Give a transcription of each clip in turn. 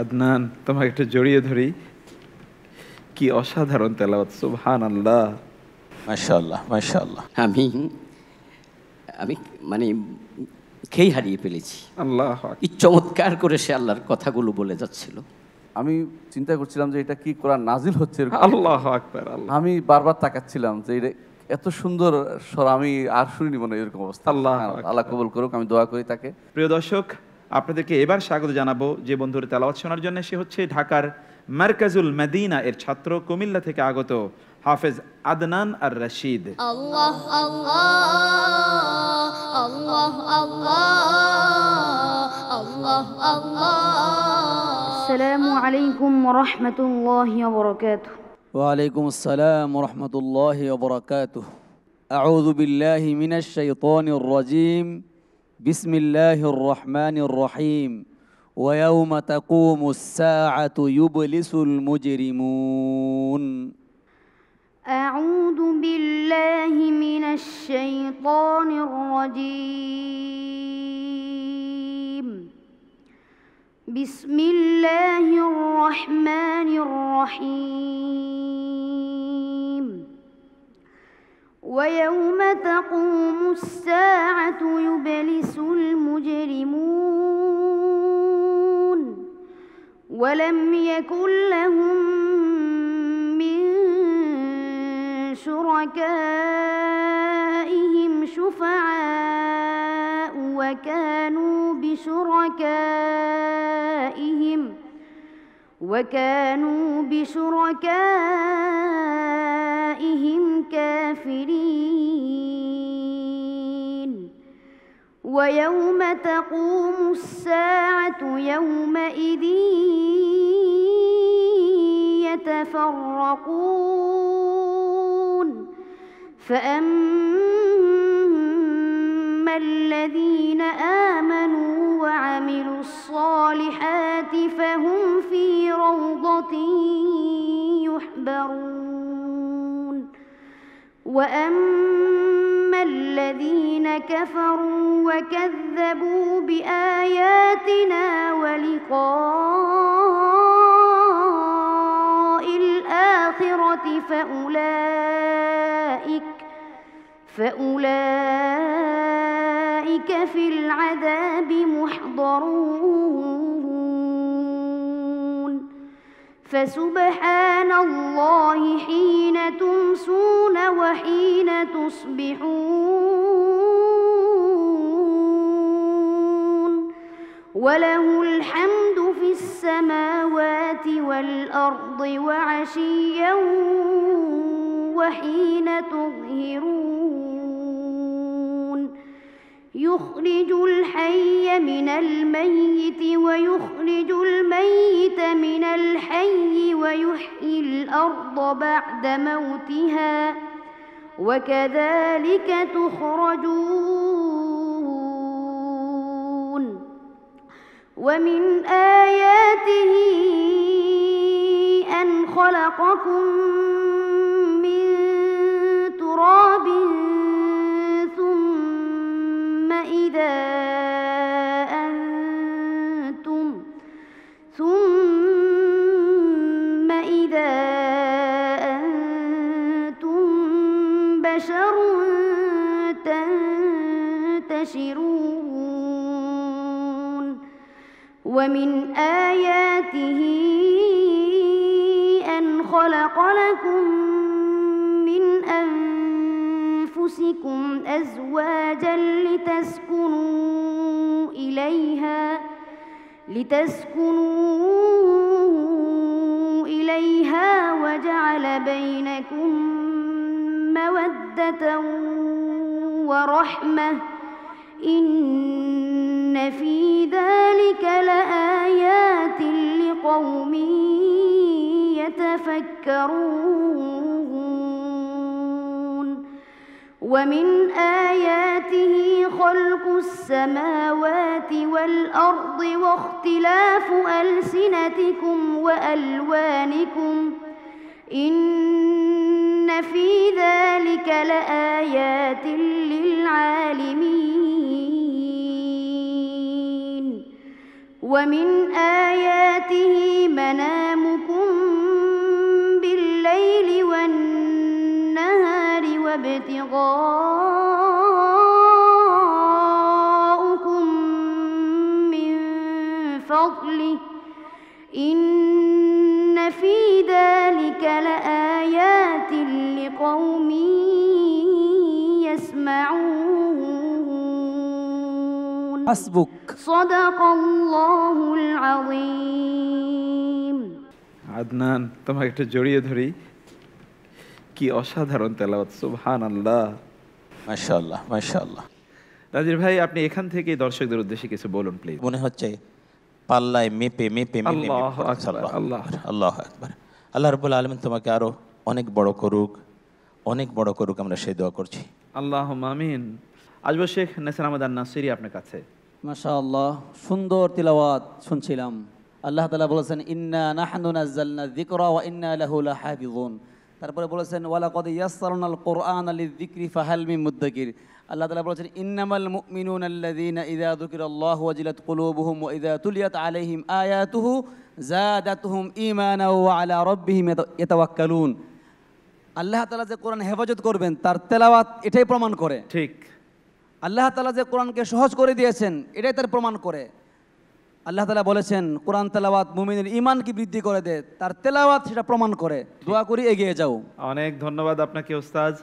আদনান তোমাকে একটু জড়িয়ে ধরি কি অসাধারণ তেলাওয়াত সুবহান আল্লাহ মাশাল্লাহ মাশাল্লাহ আমি আমি মানে খেই হারিয়ে ফেলেছি আল্লাহ কি চমৎকার করে সে আল্লাহর কথাগুলো বলে যাচ্ছিল আমি চিন্তা করছিলাম যে এটা কি করা নাজিল হচ্ছে আল্লাহ আকবার আমি বারবার তাকাচ্ছিলাম যে এটা এত সুন্দর স্বর আমি আর শুনিনি মনে এরকম অবস্থা আল্লাহ হ্যাঁ, আল্লাহ কবুল করুক আমি দোয়া করি তাকে প্রিয় দর্শক আপনাদেরকে এবার স্বাগত জানাবো যে বন্ধুর তেলাওয়াত শোনার জন্য সে হচ্ছে ঢাকার মার্কাজুল মদিনা এর ছাত্র কুমিল্লা থেকে আগত হাফেজ আদনান আর রশিদ আসসালামু আলাইকুম রাহমাতুল্লাহি ওয়ালাইকুম আসসালাম ওয়া রাহমাতুল্লাহি بسم الله الرحمن الرحيم ويوم تقوم الساعة يبلس المجرمون أعوذ بالله من الشيطان الرجيم بسم الله الرحمن الرحيم ويوم تقوم الساعة يبلس المجرمون ولم يكن لهم من شركائهم شفعاء وكانوا بشركائهم وكانوا بشركائهم بآبائهم كافرين ويوم تقوم الساعة يومئذ يتفرقون فأما الذين آمنوا وعملوا الصالحات فهم في روضة يحبرون واما الذين كفروا وكذبوا باياتنا ولقاء الاخره فاولئك فاولئك في العذاب محضرون فسبحان الله حين تمسون وحين تصبحون وله الحمد في السماوات والارض وعشيا وحين تظهرون يخرج الحي من الميت ويخرج الميت من الحي ويحيي الارض بعد موتها وكذلك تخرجون ومن اياته ان خلقكم من تراب إذا أنتم ثم إذا أنتم بشر تنتشرون ومن آياته أن خلق لكم من أنفسكم أنفسكم أزواجا لتسكنوا إليها لتسكنوا إليها وجعل بينكم مودة ورحمة إن في ذلك لآيات لقوم يتفكرون ومن آياته خلق السماوات والأرض واختلاف ألسنتكم وألوانكم إن في ذلك لآيات للعالمين ومن آياته منام ابتغاءكم من فضله إن في ذلك لآيات لقوم يسمعون حسبك صدق الله العظيم عدنان তোমাকে একটু ধরি কি অসাধারণ তেলাওয়াত সুবহান আল্লাহ মাশাল্লাহ মাশাল্লাহ ভাই আপনি এখান থেকে দর্শকদের উদ্দেশ্যে কিছু বলুন প্লিজ মনে হচ্ছে পাল্লায় মেপে মেপে মেপে আল্লাহ আল্লাহ তোমাকে অনেক বড় করুক অনেক বড় করুক আমরা সেই দোয়া করছি আজব শেখ আহমদ নাসিরি আপনার কাছে সুন্দর তিলাওয়াত শুনছিলাম আল্লাহ বলেছেন ইন্না নাহনু যিকরা ওয়া ইন্না লাহু তারপরে বলেছেন ওয়ালা কদ ইয়াসারুন আল কোরআন আলী দিক্রি ফাহালমি মুদ্দাকির আল্লাহ তালা বলেছেন ইন্নামাল মুমিনুন আল্লাযীনা ইযা যুকিরাল্লাহু ওয়াজিলাত কুলুবুহুম ওয়া ইযা তুলিয়াত আলাইহিম আয়াতুহু যাদাতুহুম ঈমানা ওয়া আলা রাব্বিহিম ইয়াতাওয়াক্কালুন আল্লাহ তালা যে কোরআন হেফাজত করবেন তার তেলাওয়াত এটাই প্রমাণ করে ঠিক আল্লাহ তালা যে কোরআনকে সহজ করে দিয়েছেন এটাই তার প্রমাণ করে আল্লাহ তালা বলেছেন কোরআন তেলাওয়াত মুমিনের ইমানকে বৃদ্ধি করে দেয় তার তেলাওয়াত সেটা প্রমাণ করে দোয়া করি এগিয়ে যাও অনেক ধন্যবাদ আপনাকে ওস্তাজ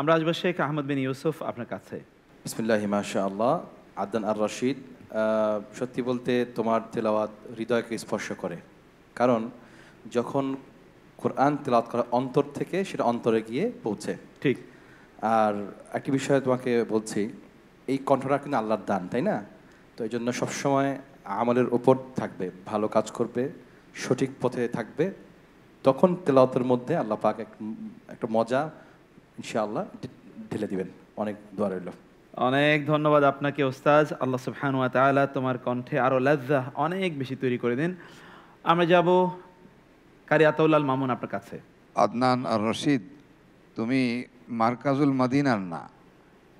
আমরা আসবো শেখ আহমদ বিন ইউসুফ আপনার কাছে বিসমিল্লাহ মাশা আল্লাহ আদান আর রশিদ সত্যি বলতে তোমার তেলাওয়াত হৃদয়কে স্পর্শ করে কারণ যখন কোরআন তেলাওয়াত করা অন্তর থেকে সেটা অন্তরে গিয়ে পৌঁছে ঠিক আর একটি বিষয়ে তোমাকে বলছি এই কণ্ঠটা কিন্তু আল্লাহর দান তাই না তো এই জন্য সবসময় আমলের ওপর থাকবে ভালো কাজ করবে সঠিক পথে থাকবে তখন তেলাওতের মধ্যে আল্লাহ পাক একটা মজা ইনশাআল্লাহ ঢেলে দিবেন অনেক দোয়া রইল অনেক ধন্যবাদ আপনাকে ওস্তাজ আল্লাহ সুবহানুয়া তালা তোমার কণ্ঠে আরও লজ্জা অনেক বেশি তৈরি করে দিন আমরা যাব কারি আতাউল্লাল মামুন আপনার কাছে আদনান আর রশিদ তুমি মার্কাজুল মাদিনার না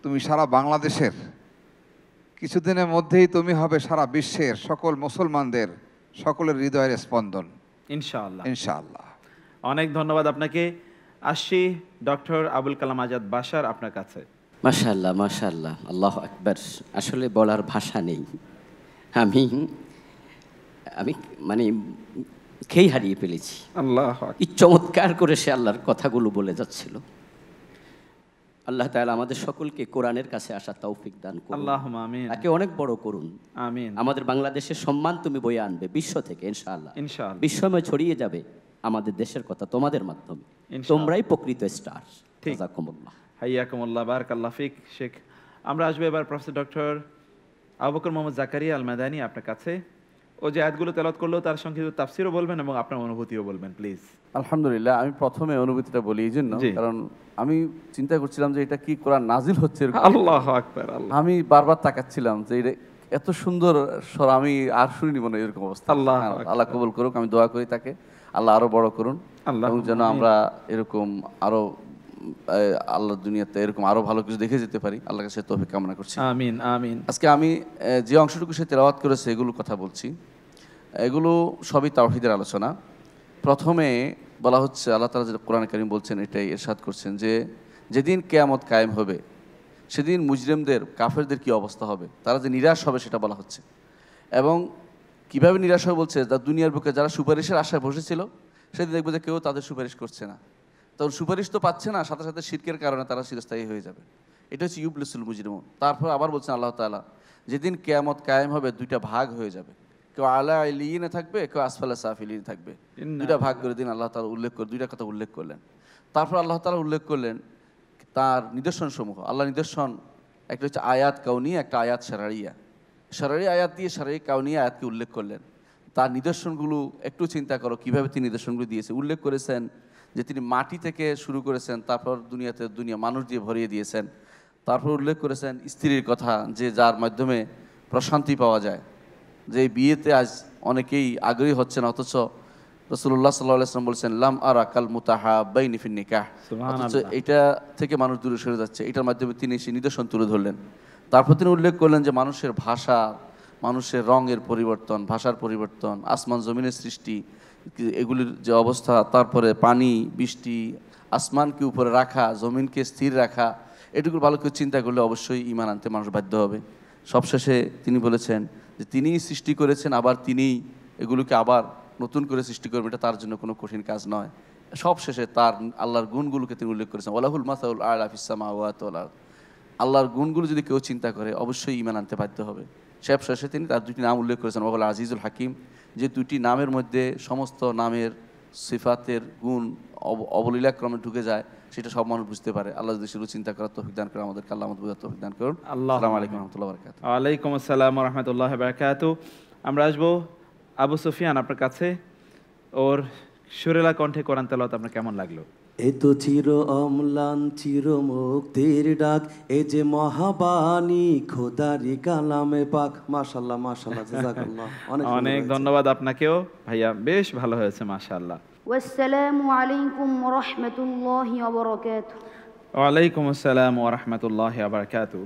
তুমি সারা বাংলাদেশের কিছুদিনের মধ্যেই তুমি হবে সারা বিশ্বের সকল মুসলমানদের সকলের হৃদয়ের স্পন্দন ইনশাআল্লাহ ইনশাআল্লাহ অনেক ধন্যবাদ আপনাকে আসছি ডক্টর আবুল কালাম আজাদ বাসার আপনার কাছে মাশাল্লাহ মাশাল্লাহ আল্লাহ আকবার আসলে বলার ভাষা নেই আমি আমি মানে খেই হারিয়ে ফেলেছি আল্লাহ কি চমৎকার করে সে আল্লাহর কথাগুলো বলে যাচ্ছিল আল্লাহ তাআলা আমাদের সকলকে কোরআনের কাছে আসা তৌফিক দান করুন আল্লাহুম্মা আমিন তাকে অনেক বড় করুন আমিন আমাদের বাংলাদেশের সম্মান তুমি বয়ে আনবে বিশ্ব থেকে ইনশাআল্লাহ ইনশাআল্লাহ বিশ্বময় ছড়িয়ে যাবে আমাদের দেশের কথা তোমাদের মাধ্যমে তোমরাই প্রকৃত স্টার জাজাকুমুল্লাহ হাইয়াকুমুল্লাহ বারাকাল্লাহ ফিক শেখ আমরা আসবো এবার প্রফেসর ডক্টর আবুকর মোহাম্মদ জাকারিয়া আল মাদানি আপনার কাছে ও যে আয়াতগুলো তেলত করলো তার সংক্ষিপ্ত তাফসিরও বলবেন এবং আপনার অনুভূতিও বলবেন প্লিজ আলহামদুলিল্লাহ আমি প্রথমে অনুভূতিটা বলি এই জন্য কারণ আমি চিন্তা করছিলাম যে এটা কি কোরআন নাজিল হচ্ছে আল্লাহ আকবার আমি বারবার তাকাচ্ছিলাম যে এটা এত সুন্দর স্বর আমি আর শুনিনি মনে এরকম অবস্থা আল্লাহ আল্লাহ কবুল করুক আমি দোয়া করি তাকে আল্লাহ আরো বড় করুন আল্লাহ যেন আমরা এরকম আরো আল্লাহ দুনিয়াতে এরকম আরও ভালো কিছু দেখে যেতে পারি আল্লাহ কাছে তৌফিক কামনা করছি আমিন আমিন আজকে আমি যে অংশটুকু সে তেলাওয়াত করেছে এগুলো কথা বলছি এগুলো সবই তাওহিদের আলোচনা প্রথমে বলা হচ্ছে আল্লাহ তালা যেটা কোরআন করিম বলছেন এটাই এরশাদ করছেন যে যেদিন কেয়ামত কায়েম হবে সেদিন মুজরিমদের কাফেরদের কি অবস্থা হবে তারা যে নিরাশ হবে সেটা বলা হচ্ছে এবং কিভাবে নিরাশ হবে বলছে তা দুনিয়ার বুকে যারা সুপারিশের আশায় বসেছিল সেদিন দেখবে যে কেউ তাদের সুপারিশ করছে না তখন সুপারিশ তো পাচ্ছে না সাথে সাথে শিরকের কারণে তারা চিরস্থায়ী হয়ে যাবে এটা হচ্ছে ইউবলিসুল মুজরিমুন তারপর আবার বলছেন আল্লাহ তালা যেদিন কেয়ামত কায়েম হবে দুইটা ভাগ হয়ে যাবে কেউ আলা ইলিনে থাকবে কেউ আসফালা সাফিলিনে থাকবে দুইটা ভাগ করে দিন আল্লাহ তালা উল্লেখ করে দুইটা কথা উল্লেখ করলেন তারপর আল্লাহ তালা উল্লেখ করলেন তার নিদর্শন সমূহ আল্লাহ নিদর্শন একটা হচ্ছে আয়াত কাউনি একটা আয়াত সারারিয়া সারারি আয়াত দিয়ে সারারি কাউনি আয়াতকে উল্লেখ করলেন তার নিদর্শনগুলো একটু চিন্তা করো কিভাবে তিনি নিদর্শনগুলো দিয়েছে উল্লেখ করেছেন যে তিনি মাটি থেকে শুরু করেছেন তারপর দুনিয়াতে দুনিয়া মানুষ দিয়ে ভরিয়ে দিয়েছেন তারপর উল্লেখ করেছেন স্ত্রীর কথা যে যার মাধ্যমে প্রশান্তি পাওয়া যায় যে বিয়েতে আজ অনেকেই আগ্রহী হচ্ছেন অথচ রসুল্লাহ সাল্লাম বলছেন লাম আর আকাল মুতাহা বাই নিফিন নিকাহ অথচ এটা থেকে মানুষ দূরে সরে যাচ্ছে এটার মাধ্যমে তিনি সেই নিদর্শন তুলে ধরলেন তারপর তিনি উল্লেখ করলেন যে মানুষের ভাষা মানুষের রঙের পরিবর্তন ভাষার পরিবর্তন আসমান জমিনের সৃষ্টি এগুলির যে অবস্থা তারপরে পানি বৃষ্টি আসমানকে উপরে রাখা জমিনকে স্থির রাখা এটুকুর ভালো করে চিন্তা করলে অবশ্যই ইমান আনতে মানুষ বাধ্য হবে সবশেষে তিনি বলেছেন যে তিনিই সৃষ্টি করেছেন আবার তিনিই এগুলোকে আবার নতুন করে সৃষ্টি করবেন এটা তার জন্য কোনো কঠিন কাজ নয় সবশেষে তার আল্লাহর গুণগুলোকে তিনি উল্লেখ করেছেন ওলাহুল মাসাউল আল আফিসামা ওয়াত আল্লাহর গুণগুলো যদি কেউ চিন্তা করে অবশ্যই ইমান আনতে বাধ্য হবে শেব শেষে তিনি তার দুটি নাম উল্লেখ করেছেন ওগুলো আজিজুল হাকিম যে দুটি নামের মধ্যে সমস্ত নামের সিফাতের গুণ অবলীলাক্রমে ঢুকে যায় সেটা সব মানুষ বুঝতে পারে আল্লাহ যদি শুরু চিন্তা করার তৌফিক দান করে আমাদেরকে আল্লাহ বুঝার তৌফিক দান করুন আল্লাহ আলাইকুম রহমতুল্লাহ বারাকাতু আলাইকুম আসসালাম রহমতুল্লাহ বারকাত আমরা আসবো আবু সুফিয়ান আপনার কাছে ওর সুরেলা কণ্ঠে কোরআন তালাত আপনার কেমন লাগলো এ তো চির অম্লান চির মুক্তির ডাক এ যে মহাবাণী খোদারি কালামে পাক মাশাল্লাহ মাশাল্লাহ জাযাকাল্লাহ অনেক অনেক ধন্যবাদ আপনাকেও ভাইয়া বেশ ভালো হয়েছে মাশাল্লাহ ওয়াসসালামু আলাইকুম ওয়া রাহমাতুল্লাহি ওয়া বারাকাতুহু ওয়া আলাইকুম আসসালাম ওয়া রাহমাতুল্লাহি ওয়া বারাকাতুহু